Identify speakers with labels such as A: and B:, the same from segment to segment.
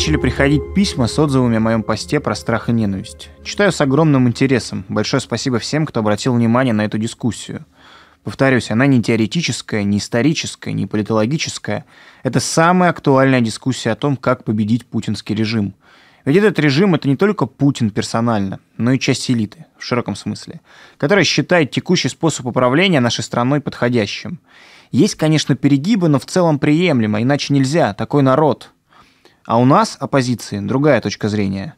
A: Начали приходить письма с отзывами о моем посте про страх и ненависть. Читаю с огромным интересом. Большое спасибо всем, кто обратил внимание на эту дискуссию. Повторюсь, она не теоретическая, не историческая, не политологическая. Это самая актуальная дискуссия о том, как победить путинский режим. Ведь этот режим – это не только Путин персонально, но и часть элиты, в широком смысле, которая считает текущий способ управления нашей страной подходящим. Есть, конечно, перегибы, но в целом приемлемо, иначе нельзя, такой народ – а у нас, оппозиции, другая точка зрения.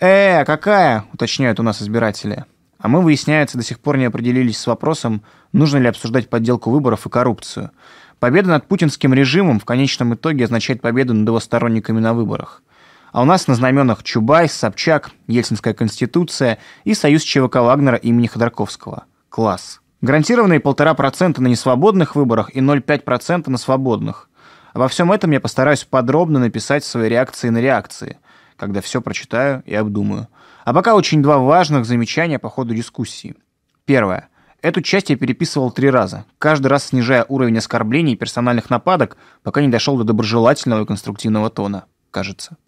A: «Э, какая?» – уточняют у нас избиратели. А мы, выясняется, до сих пор не определились с вопросом, нужно ли обсуждать подделку выборов и коррупцию. Победа над путинским режимом в конечном итоге означает победу над его сторонниками на выборах. А у нас на знаменах Чубайс, Собчак, Ельцинская конституция и союз ЧВК Вагнера имени Ходорковского. Класс. Гарантированные полтора процента на несвободных выборах и 0,5% на свободных. Обо всем этом я постараюсь подробно написать свои реакции на реакции, когда все прочитаю и обдумаю. А пока очень два важных замечания по ходу дискуссии. Первое. Эту часть я переписывал три раза, каждый раз снижая уровень оскорблений и персональных нападок, пока не дошел до доброжелательного и конструктивного тона, кажется.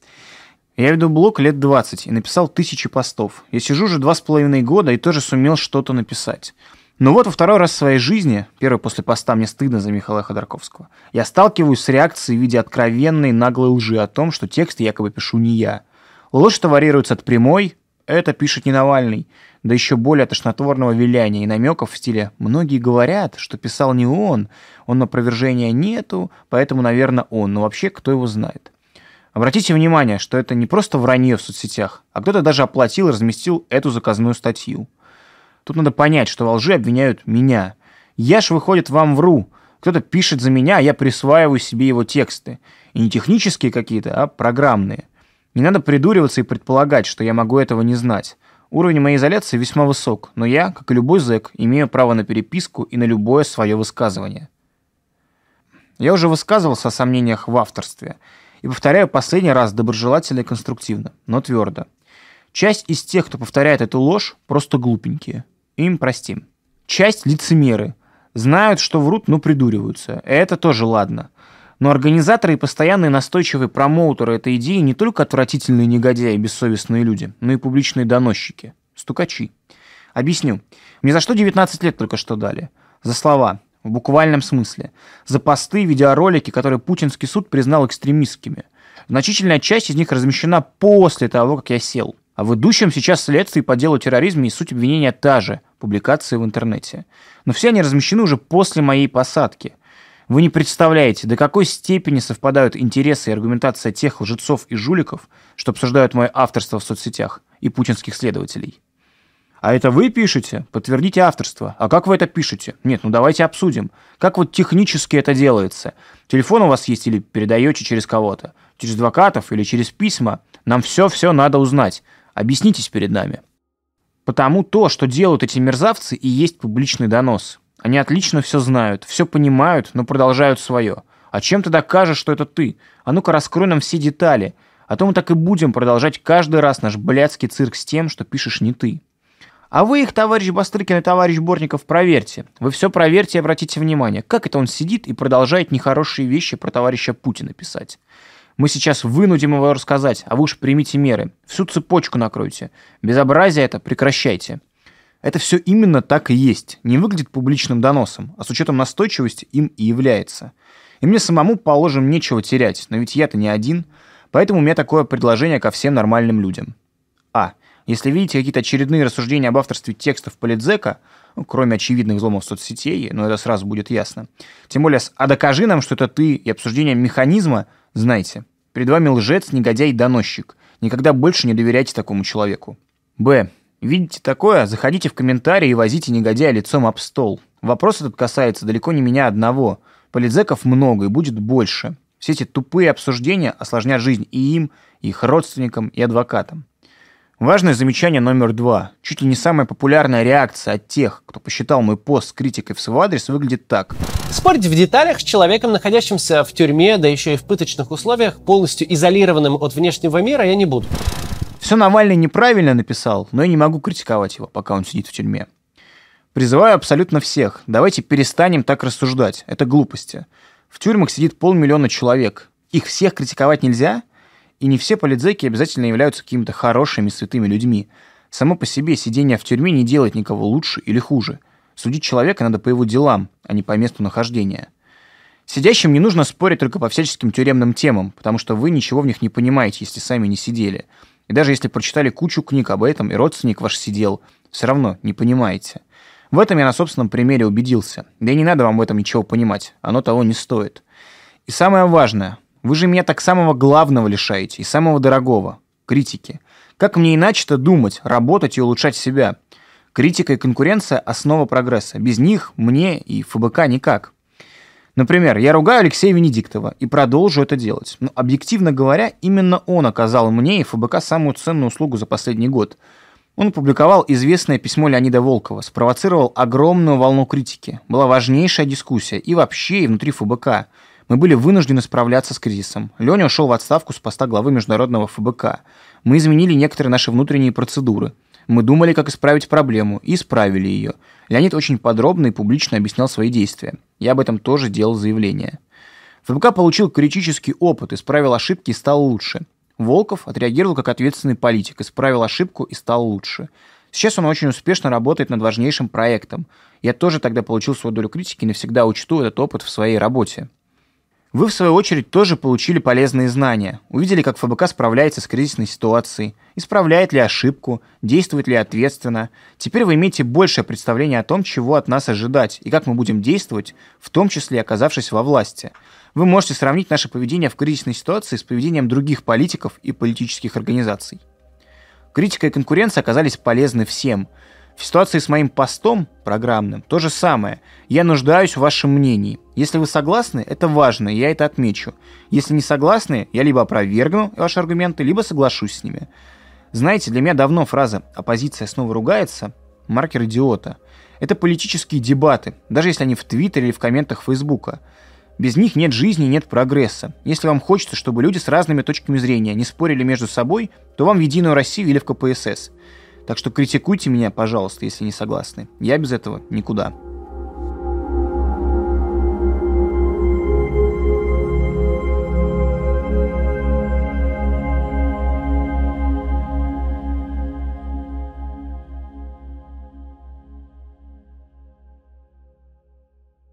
A: Я веду блог лет 20 и написал тысячи постов. Я сижу уже два с половиной года и тоже сумел что-то написать. Но ну вот во второй раз в своей жизни, первый после поста мне стыдно за Михаила Ходорковского, я сталкиваюсь с реакцией в виде откровенной наглой лжи о том, что текст якобы пишу не я. Ложь-то варьируется от прямой «это пишет не Навальный», да еще более тошнотворного виляния и намеков в стиле «многие говорят, что писал не он, он на опровержения нету, поэтому, наверное, он, но вообще кто его знает». Обратите внимание, что это не просто вранье в соцсетях, а кто-то даже оплатил и разместил эту заказную статью. Тут надо понять, что во лжи обвиняют меня. Я ж, выходит, вам вру. Кто-то пишет за меня, а я присваиваю себе его тексты. И не технические какие-то, а программные. Не надо придуриваться и предполагать, что я могу этого не знать. Уровень моей изоляции весьма высок, но я, как и любой зэк, имею право на переписку и на любое свое высказывание. Я уже высказывался о сомнениях в авторстве. И повторяю последний раз доброжелательно и конструктивно, но твердо. Часть из тех, кто повторяет эту ложь, просто глупенькие им простим. Часть лицемеры. Знают, что врут, но придуриваются. Это тоже ладно. Но организаторы и постоянные настойчивые промоутеры этой идеи не только отвратительные негодяи и бессовестные люди, но и публичные доносчики. Стукачи. Объясню. Мне за что 19 лет только что дали? За слова. В буквальном смысле. За посты, и видеоролики, которые путинский суд признал экстремистскими. Значительная часть из них размещена после того, как я сел. А в идущем сейчас следствии по делу терроризма и суть обвинения та же – публикации в интернете. Но все они размещены уже после моей посадки. Вы не представляете, до какой степени совпадают интересы и аргументация тех лжецов и жуликов, что обсуждают мое авторство в соцсетях, и путинских следователей. А это вы пишете? Подтвердите авторство. А как вы это пишете? Нет, ну давайте обсудим. Как вот технически это делается? Телефон у вас есть или передаете через кого-то? Через адвокатов или через письма? Нам все-все надо узнать. Объяснитесь перед нами. Потому то, что делают эти мерзавцы, и есть публичный донос. Они отлично все знают, все понимают, но продолжают свое. А чем ты докажешь, что это ты? А ну-ка раскрой нам все детали. А то мы так и будем продолжать каждый раз наш блядский цирк с тем, что пишешь не ты. А вы их, товарищ Бастрыкин и товарищ Борников, проверьте. Вы все проверьте и обратите внимание, как это он сидит и продолжает нехорошие вещи про товарища Путина писать. Мы сейчас вынудим его рассказать, а вы уж примите меры. Всю цепочку накройте. Безобразие это прекращайте. Это все именно так и есть. Не выглядит публичным доносом, а с учетом настойчивости им и является. И мне самому, положим, нечего терять, но ведь я-то не один, поэтому у меня такое предложение ко всем нормальным людям. А. Если видите какие-то очередные рассуждения об авторстве текстов политзека, ну, кроме очевидных взломов соцсетей, но ну, это сразу будет ясно, тем более «а докажи нам, что это ты» и обсуждение механизма, знайте, Перед вами лжец, негодяй и доносчик. Никогда больше не доверяйте такому человеку. Б. Видите такое? Заходите в комментарии и возите негодяя лицом об стол. Вопрос этот касается далеко не меня одного. Политзеков много и будет больше. Все эти тупые обсуждения осложнят жизнь и им, и их родственникам, и адвокатам. Важное замечание номер два. Чуть ли не самая популярная реакция от тех, кто посчитал мой пост с критикой в свой адрес, выглядит так. Спорить в деталях с человеком, находящимся в тюрьме, да еще и в пыточных условиях, полностью изолированным от внешнего мира, я не буду. Все Навальный неправильно написал, но я не могу критиковать его, пока он сидит в тюрьме. Призываю абсолютно всех, давайте перестанем так рассуждать, это глупости. В тюрьмах сидит полмиллиона человек. Их всех критиковать нельзя? И не все политзеки обязательно являются какими-то хорошими, святыми людьми. Само по себе сидение в тюрьме не делает никого лучше или хуже. Судить человека надо по его делам, а не по месту нахождения. Сидящим не нужно спорить только по всяческим тюремным темам, потому что вы ничего в них не понимаете, если сами не сидели. И даже если прочитали кучу книг об этом, и родственник ваш сидел, все равно не понимаете. В этом я на собственном примере убедился. Да и не надо вам в этом ничего понимать, оно того не стоит. И самое важное, вы же меня так самого главного лишаете и самого дорогого — критики. Как мне иначе-то думать, работать и улучшать себя? Критика и конкуренция – основа прогресса. Без них мне и ФБК никак. Например, я ругаю Алексея Венедиктова и продолжу это делать. Но, объективно говоря, именно он оказал мне и ФБК самую ценную услугу за последний год. Он опубликовал известное письмо Леонида Волкова, спровоцировал огромную волну критики. Была важнейшая дискуссия и вообще, и внутри ФБК – мы были вынуждены справляться с кризисом. Леня ушел в отставку с поста главы международного ФБК. Мы изменили некоторые наши внутренние процедуры. Мы думали, как исправить проблему, и исправили ее. Леонид очень подробно и публично объяснял свои действия. Я об этом тоже делал заявление. ФБК получил критический опыт, исправил ошибки и стал лучше. Волков отреагировал как ответственный политик, исправил ошибку и стал лучше. Сейчас он очень успешно работает над важнейшим проектом. Я тоже тогда получил свою долю критики и навсегда учту этот опыт в своей работе. Вы, в свою очередь, тоже получили полезные знания, увидели, как ФБК справляется с кризисной ситуацией, исправляет ли ошибку, действует ли ответственно. Теперь вы имеете большее представление о том, чего от нас ожидать и как мы будем действовать, в том числе оказавшись во власти. Вы можете сравнить наше поведение в кризисной ситуации с поведением других политиков и политических организаций. Критика и конкуренция оказались полезны всем – в ситуации с моим постом программным то же самое. Я нуждаюсь в вашем мнении. Если вы согласны, это важно, я это отмечу. Если не согласны, я либо опровергну ваши аргументы, либо соглашусь с ними. Знаете, для меня давно фраза «оппозиция снова ругается» — маркер идиота. Это политические дебаты, даже если они в Твиттере или в комментах Фейсбука. Без них нет жизни, нет прогресса. Если вам хочется, чтобы люди с разными точками зрения не спорили между собой, то вам в «Единую Россию» или в КПСС. Так что критикуйте меня, пожалуйста, если не согласны. Я без этого никуда.